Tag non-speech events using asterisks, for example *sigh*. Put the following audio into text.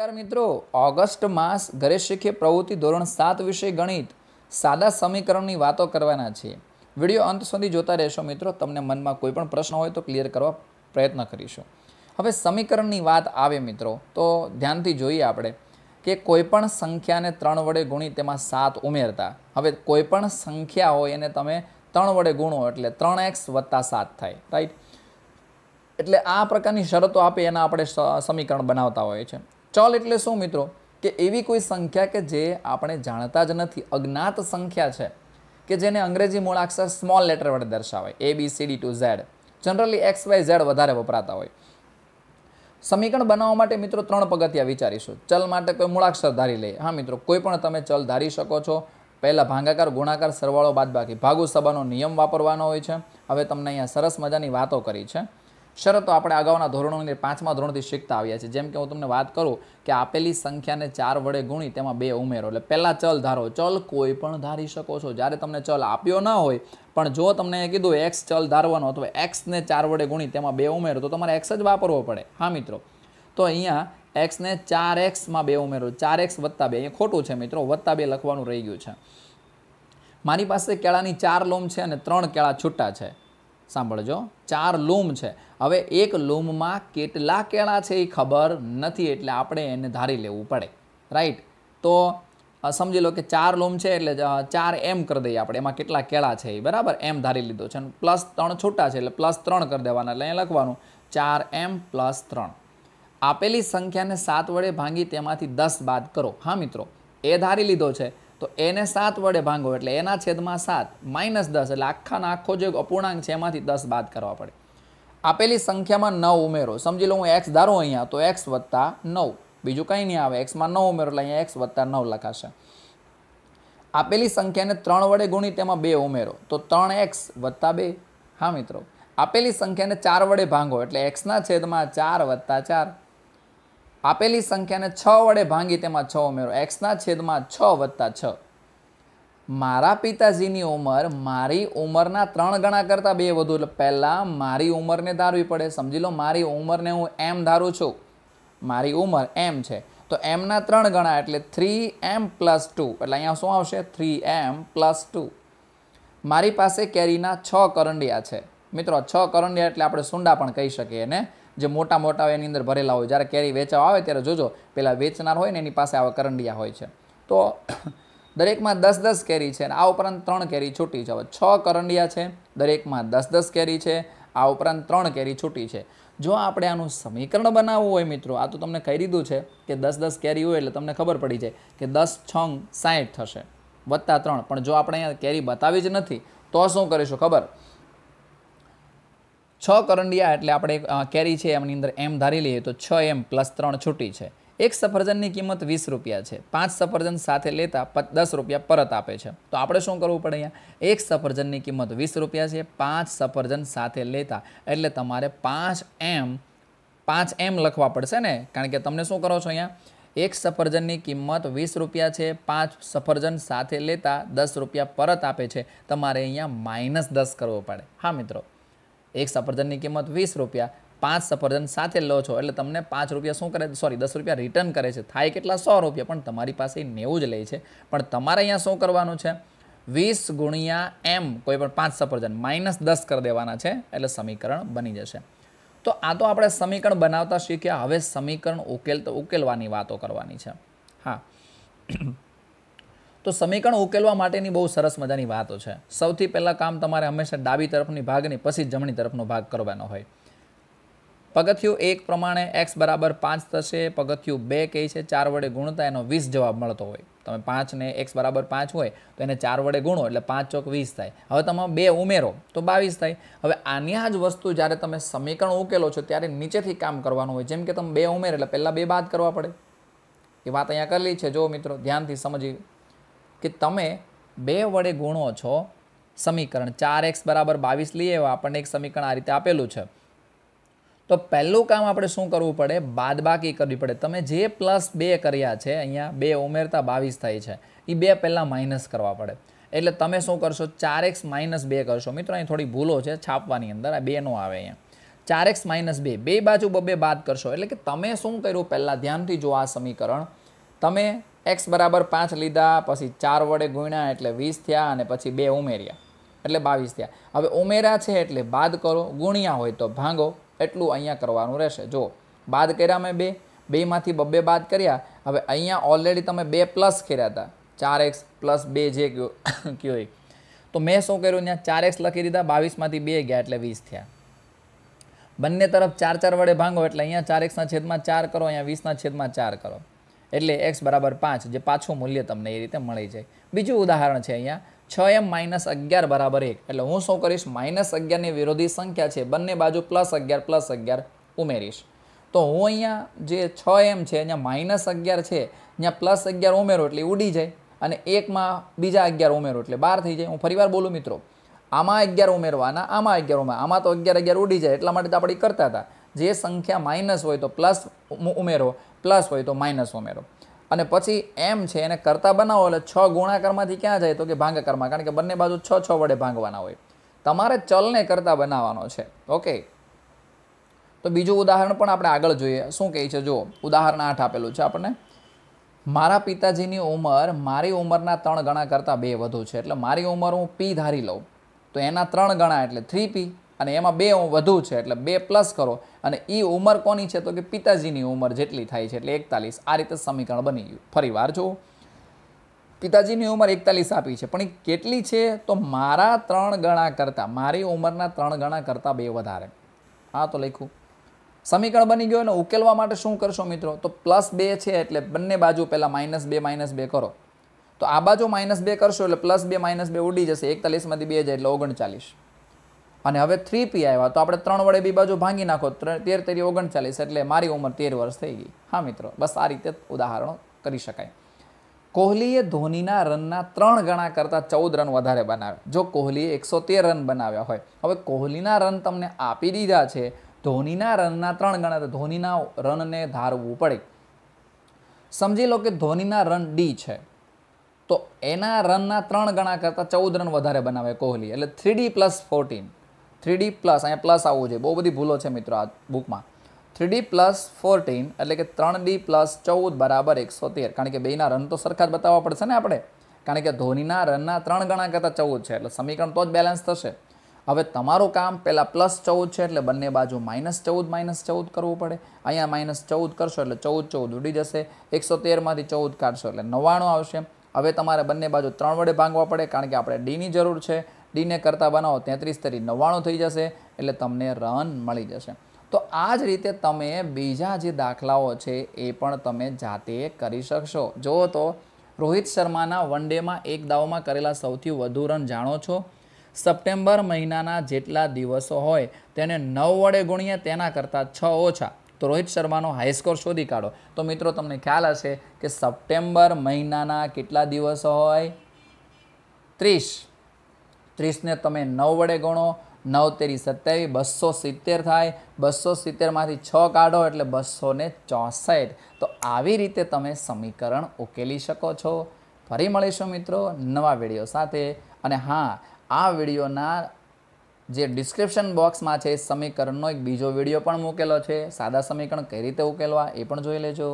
નમસ્કાર મિત્રો ઓગસ્ટ માસ ઘરે શીખીએ પ્રવૃત્તિ ધોરણ સાત વિષય ગણિત સાદા સમીકરણની વાતો કરવાના છીએ વિડીયો અંત સુધી જોતા રહેશો મિત્રો તમને મનમાં કોઈ પણ પ્રશ્ન હોય તો ક્લિયર કરવા પ્રયત્ન કરીશું હવે સમીકરણની વાત આવે મિત્રો તો ધ્યાનથી જોઈએ આપણે કે કોઈપણ સંખ્યાને ત્રણ વડે ગુણી તેમાં સાત ઉમેરતા હવે કોઈપણ સંખ્યા હોય એને તમે ત્રણ વડે ગુણો એટલે ત્રણ એક્સ વત્તા સાત થાય રાઈટ એટલે આ પ્રકારની શરતો આપી એના આપણે સમીકરણ બનાવતા હોઈએ છીએ ચલ એટલે શું મિત્રો કે એવી કોઈ સંખ્યા કે જે આપણે જાણતા જ નથી અજ્ઞાત સંખ્યા છે કે જેને અંગ્રેજી મૂળાક્ષર સ્મોલ લેટર વડે દર્શાવાય A B C D to Z generally X Y Z વધારે વપરાતા હોય સમીકરણ બનાવવા માટે મિત્રો ત્રણ પગથિયા વિચારીશું ચલ માટે કોઈ મૂળાક્ષર ધારી લઈએ હા મિત્રો કોઈ પણ તમે ચલ ધારી શકો છો પહેલાં ભાંગાકાર ગુણાકાર સરવાળો બાદબાકી ભાગુ સભાનો નિયમ વાપરવાનો હોય છે હવે તમને અહીંયા સરસ મજાની વાતો કરી છે શરતો આપણે અગાઉના ધોરણોની પાંચમા ધોરણથી શીખતા આવ્યા છે જેમ કે હું તમને વાત કરું કે આપેલી સંખ્યાને ચાર વડે ગુણી તેમાં બે ઉમેરો એટલે પહેલાં ચલ ધારો ચલ કોઈ પણ ધારી શકો છો જ્યારે તમને ચલ આપ્યો ના હોય પણ જો તમને કીધું એક્સ ચલ ધારવાનો અથવા એક્સને ચાર વડે ગુણી તેમાં બે ઉમેરો તો તમારે એક્સ જ વાપરવો પડે હા મિત્રો તો અહીંયા એક્સને ચાર એક્સમાં બે ઉમેરો ચાર એક્સ વત્તા બે અહીંયા ખોટું છે મિત્રો વત્તા બે લખવાનું રહી ગયું છે મારી પાસે કેળાની ચાર લોમ છે અને ત્રણ કેળા છૂટા છે સાંભળજો ચાર લૂમ છે હવે એક લૂમમાં કેટલા કેળા છે એ ખબર નથી એટલે આપણે એને ધારી લેવું પડે રાઈટ તો સમજી લો કે ચાર લૂમ છે એટલે ચાર એમ કરી દઈએ આપણે એમાં કેટલા કેળા છે એ બરાબર એમ ધારી લીધો છે પ્લસ ત્રણ છૂટા છે એટલે પ્લસ ત્રણ કરી દેવાના એટલે અહીંયા લખવાનું ચાર એમ પ્લસ ત્રણ આપેલી સંખ્યાને સાત વડે ભાંગી તેમાંથી દસ બાદ કરો હા મિત્રો એ ધારી લીધો છે તો એને સાત વડે ભાંગો એટલે એના છેદમાં સાત માઇનસ દસ એટલે આખાના આખો જે અપૂર્ણાંક છે એમાંથી દસ બાદ કરવા પડે આપેલી સંખ્યામાં નવ ઉમેરો સમજી લો હું એક્સ ધારું અહીંયા તો એક્સ વત્તા નવ બીજું કંઈ નહીં આવે એક્સમાં નવ ઉમેરો એટલે અહીંયા એક્સ વત્તા નવ લખાશે આપેલી સંખ્યાને ત્રણ વડે ગુણી તેમાં બે ઉમેરો તો ત્રણ એક્સ વત્તા બે હા મિત્રો આપેલી સંખ્યાને ચાર વડે ભાંગો એટલે એક્સના છેદમાં ચાર વત્તા ચાર આપેલી સંખ્યાને છ વડે ભાંગી તેમાં છ ઉમેરો એક્સના છેદમાં છ વત્તા છ મારા પિતાજીની ઉંમર મારી ઉંમરના ત્રણ ગણા કરતાં બે વધુ પહેલાં મારી ઉંમરને ધારવી પડે સમજી લો મારી ઉંમરને હું એમ ધારું છું મારી ઉંમર એમ છે તો એમના ત્રણ ગણા એટલે થ્રી એમ પ્લસ ટુ એટલે અહીંયા શું આવશે થ્રી એમ પ્લસ ટુ મારી પાસે કેરીના છ કરંડિયા છે મિત્રો છ કરંડિયા એટલે આપણે સુંડા પણ કહી શકીએ ને જે મોટા મોટા હોય એની અંદર ભરેલા હોય જ્યારે કેરી વેચવા આવે ત્યારે જોજો પેલા વેચનાર હોય ને એની પાસે આવા કરંડિયા હોય છે તો *coughs* દરેકમાં દસ દસ કેરી છે અને આ ઉપરાંત ત્રણ કેરી છૂટી છે હવે છ કરંડિયા છે દરેકમાં દસ દસ કેરી છે આ ઉપરાંત ત્રણ કેરી છૂટી છે જો આપણે આનું સમીકરણ બનાવવું હોય મિત્રો આ તો તમને કહી દીધું છે કે દસ દસ કેરી હોય એટલે તમને ખબર પડી જાય કે દસ છ સાઠ થશે વત્તા ત્રણ પણ જો આપણે અહીંયા કેરી બતાવી જ નથી તો શું કરીશું ખબર છ કરંડિયા એટલે આપણે કેરી છે એમની અંદર એમ ધારી લઈએ તો છ એમ પ્લસ ત્રણ છૂટી છે એક સફરજનની કિંમત વીસ રૂપિયા છે પાંચ સફરજન સાથે લેતા દસ રૂપિયા પરત આપે છે તો આપણે શું કરવું પડે અહીંયા એક સફરજનની કિંમત વીસ રૂપિયા છે પાંચ સફરજન સાથે લેતા એટલે તમારે પાંચ એમ પાંચ એમ લખવા પડશે ને કારણ કે તમને શું કરો છો અહીંયા એક સફરજનની કિંમત વીસ રૂપિયા છે પાંચ સફરજન સાથે લેતા દસ રૂપિયા પરત આપે છે તમારે અહીંયા માઇનસ દસ કરવો પડે હા મિત્રો એક સફરજનની કિંમત વીસ રૂપિયા પાંચ સફરજન સાથે લો છો એટલે તમને પાંચ રૂપિયા શું કરે સોરી દસ રૂપિયા રિટર્ન કરે છે થાય કેટલા સો રૂપિયા પણ તમારી પાસે નેવું જ લે છે પણ તમારે અહીંયા શું કરવાનું છે વીસ ગુણ્યા એમ કોઈ પણ પાંચ સફરજન માઇનસ દસ કરી દેવાના છે એટલે સમીકરણ બની જશે તો આ તો આપણે સમીકરણ બનાવતા શીખ્યા હવે સમીકરણ ઉકેલ તો ઉકેલવાની વાતો કરવાની છે હા તો સમીકરણ ઉકેલવા માટેની બહુ સરસ મજાની વાતો છે સૌથી પહેલાં કામ તમારે હંમેશા ડાબી તરફની ભાગની પછી જમણી તરફનો ભાગ કરવાનો હોય પગથિયું એક પ્રમાણે એક્સ બરાબર પાંચ થશે પગથિયું બે કહે છે ચાર વડે ગુણતા એનો વીસ જવાબ મળતો હોય તમે પાંચને એક્સ બરાબર પાંચ હોય તો એને ચાર વડે ગુણો એટલે પાંચ ચોક વીસ થાય હવે તમે બે ઉમેરો તો બાવીસ થાય હવે આની આ જ વસ્તુ જ્યારે તમે સમીકરણ ઉકેલો છો ત્યારે નીચેથી કામ કરવાનું હોય જેમ કે તમે બે ઉમેરે એટલે પહેલાં બે બાદ કરવા પડે એ વાત અહીંયા કરેલી છે જો મિત્રો ધ્યાનથી સમજી કે તમે બે વડે ગુણો છો સમીકરણ ચાર એક્સ બરાબર બાવીસ લઈએ આપણને એક સમીકરણ આ રીતે આપેલું છે તો પહેલું કામ આપણે શું કરવું પડે બાદબાકી કરવી પડે તમે જે પ્લસ બે કર્યા છે અહીંયા બે ઉમેરતા બાવીસ થાય છે એ બે પહેલાં માઇનસ કરવા પડે એટલે તમે શું કરશો ચાર એક્સ માઇનસ બે કરશો મિત્રો અહીં થોડી ભૂલો છે છાપવાની અંદર આ બેનો આવે અહીંયા ચાર એક્સ માઇનસ બે બે બાજુ બબે બાદ કરશો એટલે કે તમે શું કર્યું પહેલાં ધ્યાનથી જો આ સમીકરણ તમે એક્સ બરાબર પાંચ લીધા પછી ચાર વડે ગુણ્યા એટલે વીસ થયા અને પછી બે ઉમેર્યા એટલે બાવીસ થયા હવે ઉમેરા છે એટલે બાદ કરો ગુણ્યા હોય તો ભાંગો એટલું અહીંયા કરવાનું રહેશે જો બાદ કર્યા મેં બે બેમાંથી બબ્બે બાદ કર્યા હવે અહીંયા ઓલરેડી તમે બે પ્લસ કર્યા હતા ચાર એક્સ પ્લસ બે જે કયો કયો એ તો મેં શું કર્યું ત્યાં ચાર એક્સ લખી દીધા બાવીસમાંથી બે ગયા એટલે વીસ થયા બંને તરફ ચાર ચાર વડે ભાંગો એટલે અહીંયા ચાર એક્સના છેદમાં ચાર કરો અહીંયા વીસના છેદમાં ચાર કરો એટલે એક્સ બરાબર પાંચ જે પાછું મૂલ્ય તમને એ રીતે મળી જાય બીજું ઉદાહરણ છે અહીંયા છ એમ માઇનસ અગિયાર બરાબર એક એટલે હું શું કરીશ માઇનસ અગિયારની વિરોધી સંખ્યા છે બંને બાજુ પ્લસ અગિયાર પ્લસ અગિયાર ઉમેરીશ તો હું અહીંયા જે છ એમ છે અહીંયા માઇનસ અગિયાર છે અહીંયા પ્લસ અગિયાર ઉમેરો એટલે ઉડી જાય અને એકમાં બીજા અગિયાર ઉમેરો એટલે બાર થઈ જાય હું ફરીવાર બોલું મિત્રો આમાં અગિયાર ઉમેરવાના આમાં અગિયાર ઉમેર આમાં તો અગિયાર અગિયાર ઉડી જાય એટલા માટે તો આપણે કરતા હતા જે સંખ્યા માઇનસ હોય તો પ્લસ ઉમેરો પ્લસ હોય તો માઇનસ ઉમેરો અને પછી એમ છે એને કરતાં બનાવો એટલે છ ગુણાકારમાંથી ક્યાં જાય તો કે ભાંગાકારમાં કારણ કે બંને બાજુ છ છ વડે ભાંગવાના હોય તમારે ચલને કરતાં બનાવવાનો છે ઓકે તો બીજું ઉદાહરણ પણ આપણે આગળ જોઈએ શું કહે છે જુઓ ઉદાહરણ આઠ આપેલું છે આપણને મારા પિતાજીની ઉંમર મારી ઉંમરના ત્રણ ગણા કરતાં બે વધુ છે એટલે મારી ઉંમર હું પી ધારી લઉં તો એના ત્રણ ગણા એટલે થ્રી પી અને એમાં બે વધુ છે એટલે બે પ્લસ કરો અને એ ઉંમર કોની છે તો કે પિતાજીની ઉંમર જેટલી થાય છે એટલે એકતાલીસ આ રીતે સમીકરણ બની ગયું ફરી વાર જુઓ પિતાજીની ઉંમર એકતાલીસ આપી છે પણ એ કેટલી છે તો મારા ત્રણ ગણા કરતાં મારી ઉંમરના ત્રણ ગણા કરતાં બે વધારે હા તો લખ્યું સમીકરણ બની ગયું અને ઉકેલવા માટે શું કરશો મિત્રો તો પ્લસ બે છે એટલે બંને બાજુ પહેલાં માઇનસ બે માઇનસ બે કરો તો આ બાજુ માઇનસ બે કરશો એટલે પ્લસ બે માઇનસ બે ઉડી જશે એકતાલીસમાંથી બે જાય એટલે ઓગણચાલીસ અને હવે થ્રી પી આવ્યા તો આપણે ત્રણ વડે બી બાજુ ભાંગી નાખો તેર તેરી ઓગણચાલીસ એટલે મારી ઉંમર તેર વર્ષ થઈ ગઈ હા મિત્રો બસ આ રીતે ઉદાહરણો કરી શકાય કોહલીએ ધોનીના રનના ત્રણ ગણા કરતાં ચૌદ રન વધારે બનાવ્યા જો કોહલીએ એકસો તેર રન બનાવ્યા હોય હવે કોહલીના રન તમને આપી દીધા છે ધોનીના રનના ત્રણ ગણા ધોનીના રનને ધારવું પડે સમજી લો કે ધોનીના રન ડી છે તો એના રનના ત્રણ ગણા કરતાં ચૌદ રન વધારે બનાવે કોહલી એટલે three D plus fourteen three D plus અહીંયા પ્લસ આવવું જોઈએ બહુ બધી ભૂલો છે મિત્રો આ બુકમાં થ્રીડી પ્લસ ફોર્ટીન એટલે કે ત્રણ ડી પ્લસ ચૌદ બરાબર એકસો તેર કારણ કે બેના રન તો સરખા જ બતાવવા પડશે ને આપણે કારણ કે ધોનીના રનના ત્રણ ગણા કરતાં ચૌદ છે એટલે સમીકરણ તો જ બેલેન્સ થશે હવે તમારું કામ પહેલાં પ્લસ ચૌદ છે એટલે બંને બાજુ માઇનસ ચૌદ માઇનસ ચૌદ કરવું પડે અહીંયા માઇનસ ચૌદ કરશો એટલે ચૌદ ચૌદ ઉડી જશે એકસો તેરમાંથી ચૌદ કાઢશો એટલે નવ્વાણું આવશે હવે તમારે બંને બાજુ ત્રણ વડે ભાંગવા પડે કારણ કે આપણે ડીની જરૂર છે ડીને કરતાં બનાવો તેત્રીસ તરી નવ્વાણું થઈ જશે એટલે તમને રન મળી જશે તો આ જ રીતે તમે બીજા જે દાખલાઓ છે એ પણ તમે જાતે કરી શકશો જો તો રોહિત શર્માના વન ડેમાં એક દાવમાં કરેલા સૌથી વધુ રન જાણો છો સપ્ટેમ્બર મહિનાના જેટલા દિવસો હોય તેને નવ વડે ગુણીએ તેના કરતાં છ ઓછા તો રોહિત શર્માનો હાઈસ્કોર શોધી કાઢો તો મિત્રો તમને ખ્યાલ હશે કે સપ્ટેમ્બર મહિનાના કેટલા દિવસો હોય ત્રીસ ત્રીસને તમે નવ વડે ગણો નવ તેરી સત્યાવીસ બસો સિત્તેર થાય બસો સિત્તેરમાંથી છ કાઢો એટલે બસો ને ચોસઠ તો આવી રીતે તમે સમીકરણ ઉકેલી શકો છો ફરી મળીશું મિત્રો નવા વિડીયો સાથે અને હા આ વિડીયોના જે ડિસ્ક્રિપ્શન બોક્સમાં છે સમીકરણનો એક બીજો વિડીયો પણ મૂકેલો છે સાદા સમીકરણ કઈ રીતે ઉકેલવા એ પણ જોઈ લેજો